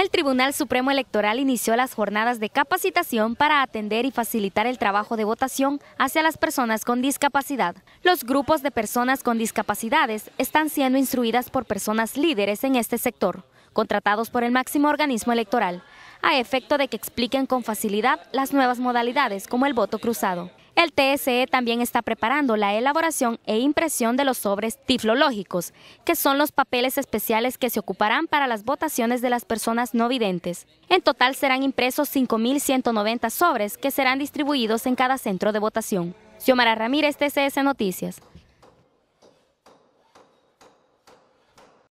el Tribunal Supremo Electoral inició las jornadas de capacitación para atender y facilitar el trabajo de votación hacia las personas con discapacidad. Los grupos de personas con discapacidades están siendo instruidas por personas líderes en este sector, contratados por el máximo organismo electoral, a efecto de que expliquen con facilidad las nuevas modalidades como el voto cruzado. El TSE también está preparando la elaboración e impresión de los sobres tiflológicos, que son los papeles especiales que se ocuparán para las votaciones de las personas no videntes. En total serán impresos 5.190 sobres que serán distribuidos en cada centro de votación. Xiomara Ramírez, TCS e Noticias.